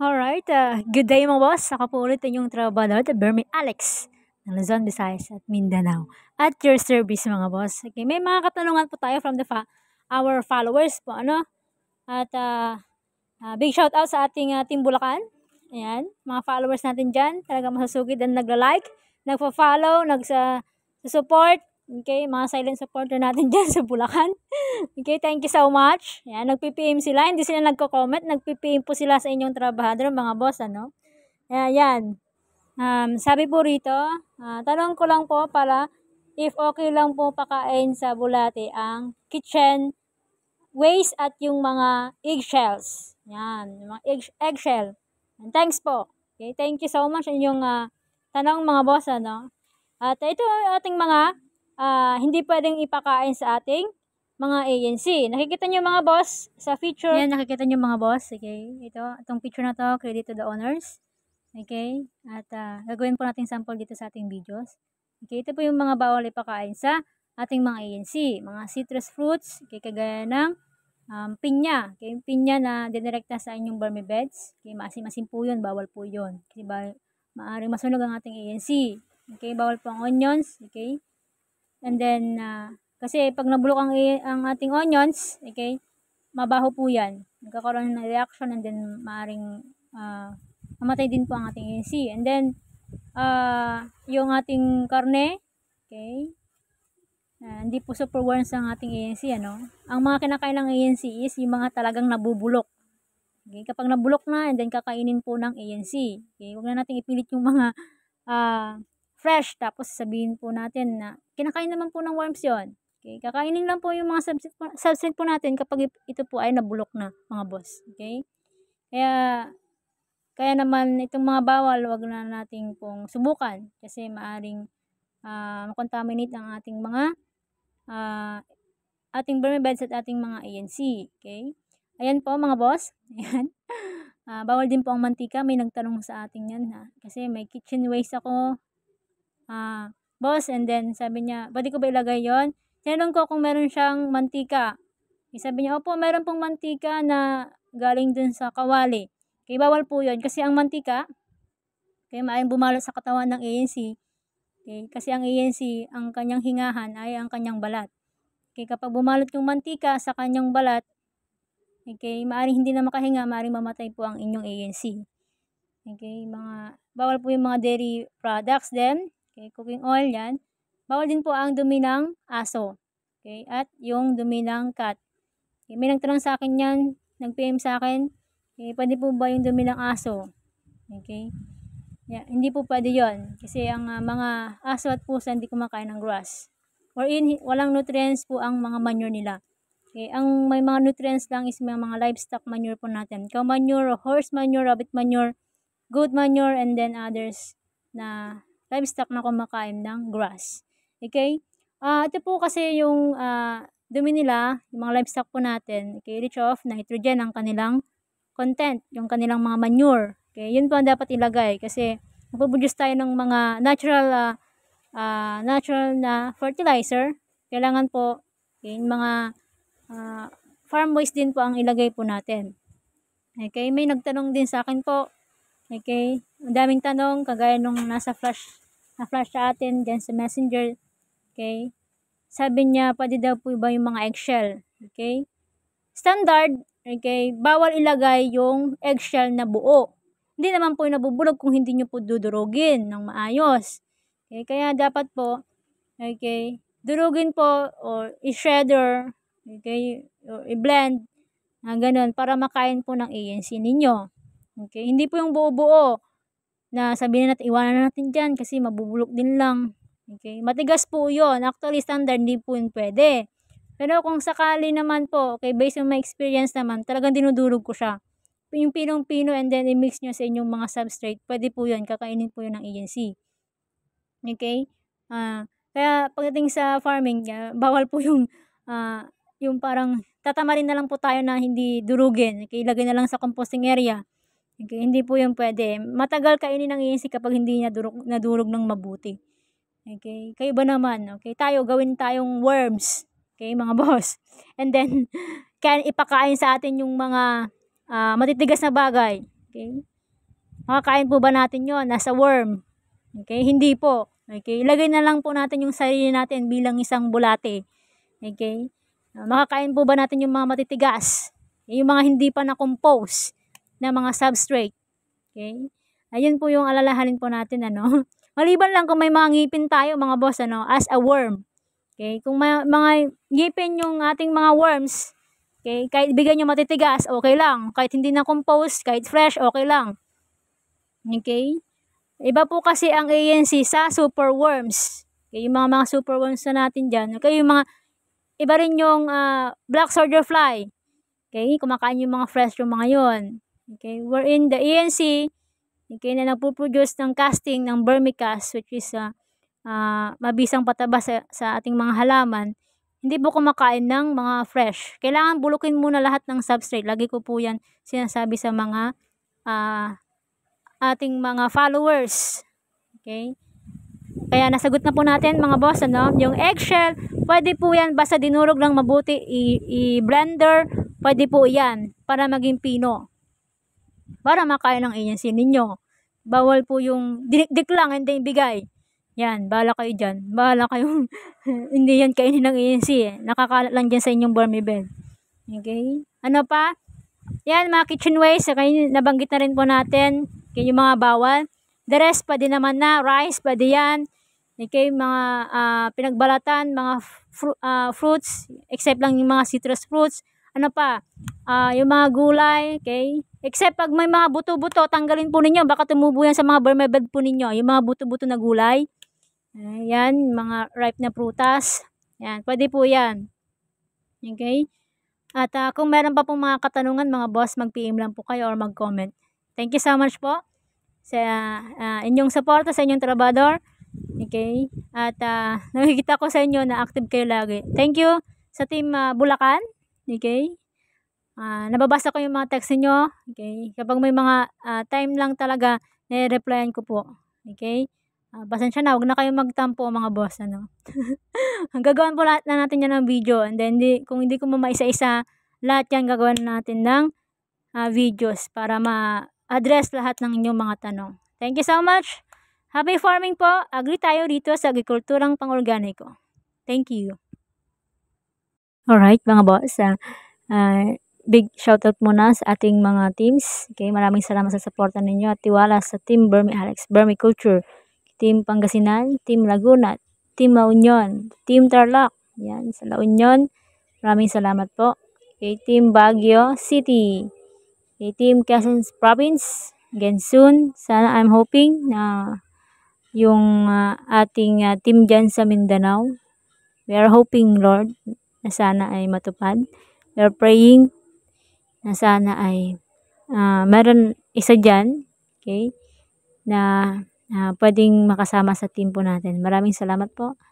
Alright, uh, good day mga boss. Ako po ulit inyong trabalador, the Burmy Alex ng Luzon, Visayas at Mindanao. At your service mga boss. Okay, may mga katanungan po tayo from the fa our followers po, ano? At uh, uh, big shout out sa ating uh, Team Bulacan. Ayan, mga followers natin dyan. Talaga masasugid ang nagla-like, nagpa-follow, nagsa-support, Okay, mga silent supporter natin dyan sa Bulacan. Okay, thank you so much. Yan, nagpipim sila. Hindi sila nagko-comment. Nagpipim po sila sa inyong trabahador, mga boss, ano? Yan, yan. Um, sabi po rito, uh, tanong ko lang po para if okay lang po pakain sa bulate ang kitchen waste at yung mga eggshells. Yan, yung mga egg, eggshell. And thanks po. Okay, thank you so much inyong uh, tanong mga boss, ano? At ito ating mga uh, hindi pwedeng ipakain sa ating mga ANC. Nakikita niyo mga boss sa feature. Yan, nakikita niyo mga boss. Okay, ito, itong feature na to, credit to the owners. Okay, at uh, gagawin po natin sample dito sa ating videos. Okay, ito po yung mga bawal ipakain sa ating mga ANC. Mga citrus fruits, okay, kagaya ng um, pinya. Okay, yung pinya na dinirekta sa inyong vermi beds. Okay, masim-masim po yun, bawal po yun. Kasi ba, maaaring masunog ang ating ANC. Okay, bawal po ang onions. Okay, And then, uh, kasi pag nabulok ang, ang ating onions, okay, mabaho po yan. Nagkakaroon ng reaction and then maaring uh, mamatay din po ang ating ANC. And then, uh, yung ating karne, okay, uh, hindi po super worms ang ating ANC, ano. Ang mga kinakain ng ANC is yung mga talagang nabubulok. Okay, kapag nabulok na, and then kakainin po ng ANC. Okay, huwag na natin ipilit yung mga uh, fresh. Tapos sabihin po natin na kinakain naman po ng worms yon. Okay, kakainin lang po yung mga substrate po, po natin kapag ito po ay nabulok na mga boss. Okay? Kaya kaya naman itong mga bawal wag na nating pong subukan kasi maaring uh, makontaminate ang ating mga uh, ating vermibeds at ating mga ANC. Okay? Ayan po mga boss. Ayan. Uh, bawal din po ang mantika. May nagtanong sa atin yan ha. Kasi may kitchen waste ako uh, boss. And then, sabi niya, pwede ko ba ilagay yon Tinanong ko kung meron siyang mantika. Eh, sabi niya, opo, meron pong mantika na galing dun sa kawali. Kaya bawal po yon Kasi ang mantika, kaya maaaring bumalot sa katawan ng ANC. Okay? Eh, kasi ang ANC, ang kanyang hingahan ay ang kanyang balat. Okay, kapag bumalot yung mantika sa kanyang balat, okay, eh, maaaring hindi na makahinga, maaaring mamatay po ang inyong ANC. Okay, mga, bawal po yung mga dairy products then. Okay, cooking oil yan. Bawal din po ang dumi ng aso. Okay, at yung dumi ng cat. Okay, may nagtanong sa akin yan, nag-PM sa akin, okay, eh, pwede po ba yung dumi ng aso? Okay, yeah, hindi po pwede yon Kasi ang uh, mga aso at pusa hindi kumakain ng grass. Or in, walang nutrients po ang mga manure nila. Okay, ang may mga nutrients lang is may mga livestock manure po natin. Cow manure, horse manure, rabbit manure, goat manure, and then others na livestock na kumakain ng grass. Okay? Uh, ito po kasi yung uh, dumi nila, yung mga livestock po natin, okay, rich of nitrogen ang kanilang content, yung kanilang mga manure. Okay, yun po ang dapat ilagay kasi magpuproduce tayo ng mga natural uh, uh, natural na fertilizer. Kailangan po okay, yung mga uh, farm waste din po ang ilagay po natin. Okay, may nagtanong din sa akin po Okay? Ang daming tanong, kagaya nung nasa flash, na-flash sa atin dyan sa messenger. Okay? Sabi niya, pwede daw po ba yung mga eggshell? Okay? Standard, okay, bawal ilagay yung eggshell na buo. Hindi naman po yung nabubulog kung hindi nyo po dudurugin ng maayos. Okay, kaya dapat po, okay, durugin po or i-shredder, okay, or i-blend, na ah, ganun, para makain po ng ANC ninyo. Okay, hindi po yung buo-buo na sabihin na natin, iwanan na natin dyan kasi mabubulok din lang. Okay, matigas po yon Actually, standard hindi po yun pwede. Pero kung sakali naman po, okay, based on my experience naman, talagang dinudurog ko siya. Yung pinong-pino and then i-mix nyo sa inyong mga substrate, pwede po yun, kakainin po yun ng ANC. Okay? Uh, kaya pagdating sa farming, uh, bawal po yung, uh, yung parang tatamarin na lang po tayo na hindi durugin. Okay, ilagay na lang sa composting area. Okay, hindi po yung pwede. Matagal kainin ng iisik kapag hindi niya durog, nadurog ng mabuti. Okay, kayo ba naman? Okay, tayo gawin tayong worms. Okay, mga boss. And then, can ipakain sa atin yung mga uh, matitigas na bagay. Okay? Makakain po ba natin yon Nasa worm. Okay, hindi po. Okay, ilagay na lang po natin yung sarili natin bilang isang bulate. Okay? Ah, makakain po ba natin yung mga matitigas? Yung mga hindi pa na-compose na mga substrate. Okay? Ayun po yung alalahanin po natin ano. Maliban lang kung may mga ngipin tayo mga boss ano, as a worm. Okay? Kung may, mga ngipin yung ating mga worms, okay, kahit bigyan niyo matitigas, okay lang. Kahit hindi na compost, kahit fresh, okay lang. Okay? Iba po kasi ang ANC sa super worms. Okay, yung mga mga superworms na natin diyan, Okay, yung mga, iba rin yung uh, black soldier fly. Okay, kumakain yung mga fresh yung mga yon. Okay, we're in the ENC okay, na nagpo-produce ng casting ng vermicast which is uh, uh, mabisang pataba sa, sa ating mga halaman, hindi po kumakain ng mga fresh. Kailangan bulukin muna lahat ng substrate. Lagi ko po yan sinasabi sa mga uh, ating mga followers. Okay? Kaya nasagot na po natin mga boss, ano? Yung eggshell, pwede po yan basta dinurog lang mabuti, i-blender, pwede po yan para maging pino para makaya ng agency ninyo. Bawal po yung dinikdik lang and then bigay. Yan, bala kayo dyan. Bala kayong hindi yan kainin ng agency. Eh. Nakakalat lang dyan sa inyong Burmy bed. Okay? Ano pa? Yan, mga kitchen waste. Kayo, nabanggit na rin po natin. Okay, yung mga bawal. The rest, pwede naman na. Rice, pwede yan. Okay, mga uh, pinagbalatan, mga fru- uh, fruits, except lang yung mga citrus fruits, ano pa, uh, yung mga gulay, okay? Except pag may mga buto-buto, tanggalin po ninyo. Baka tumubo yan sa mga vermibed po ninyo. Yung mga buto-buto na gulay. Ayan, mga ripe na prutas. Ayan, pwede po yan. Okay? At uh, kung meron pa pong mga katanungan, mga boss, mag-PM lang po kayo or mag-comment. Thank you so much po sa uh, inyong suporta, sa inyong trabador. Okay? At uh, nakikita ko sa inyo na active kayo lagi. Thank you sa team uh, Bulacan. Okay? Uh, nababasa ko yung mga text niyo. Okay? Kapag may mga uh, time lang talaga, nire-replyan ko po. Okay? Uh, pasensya na, huwag na kayong magtampo mga boss. Ano? Ang gagawin po lahat na natin yan ng video. And then, di, kung hindi ko mamaisa-isa, lahat yan gagawin natin ng uh, videos para ma-address lahat ng inyong mga tanong. Thank you so much! Happy farming po! Agri tayo dito sa agrikulturang pangorganiko. Thank you! Alright, mga boss. Uh, big shoutout muna sa ating mga teams. Okay, maraming salamat sa suporta ninyo at tiwala sa Team Burmi Alex, Burmi Culture, Team Pangasinan, Team Laguna, Team La Union, Team Tarlac, yan, sa La Union. Maraming salamat po. Okay, Team Baguio City, okay, Team Quezon Province, again soon. Sana I'm hoping na yung uh, ating uh, team dyan sa Mindanao. We are hoping, Lord, na sana ay matupad. We are praying na sana ay uh, meron isa dyan, okay, na uh, pwedeng makasama sa team po natin. Maraming salamat po.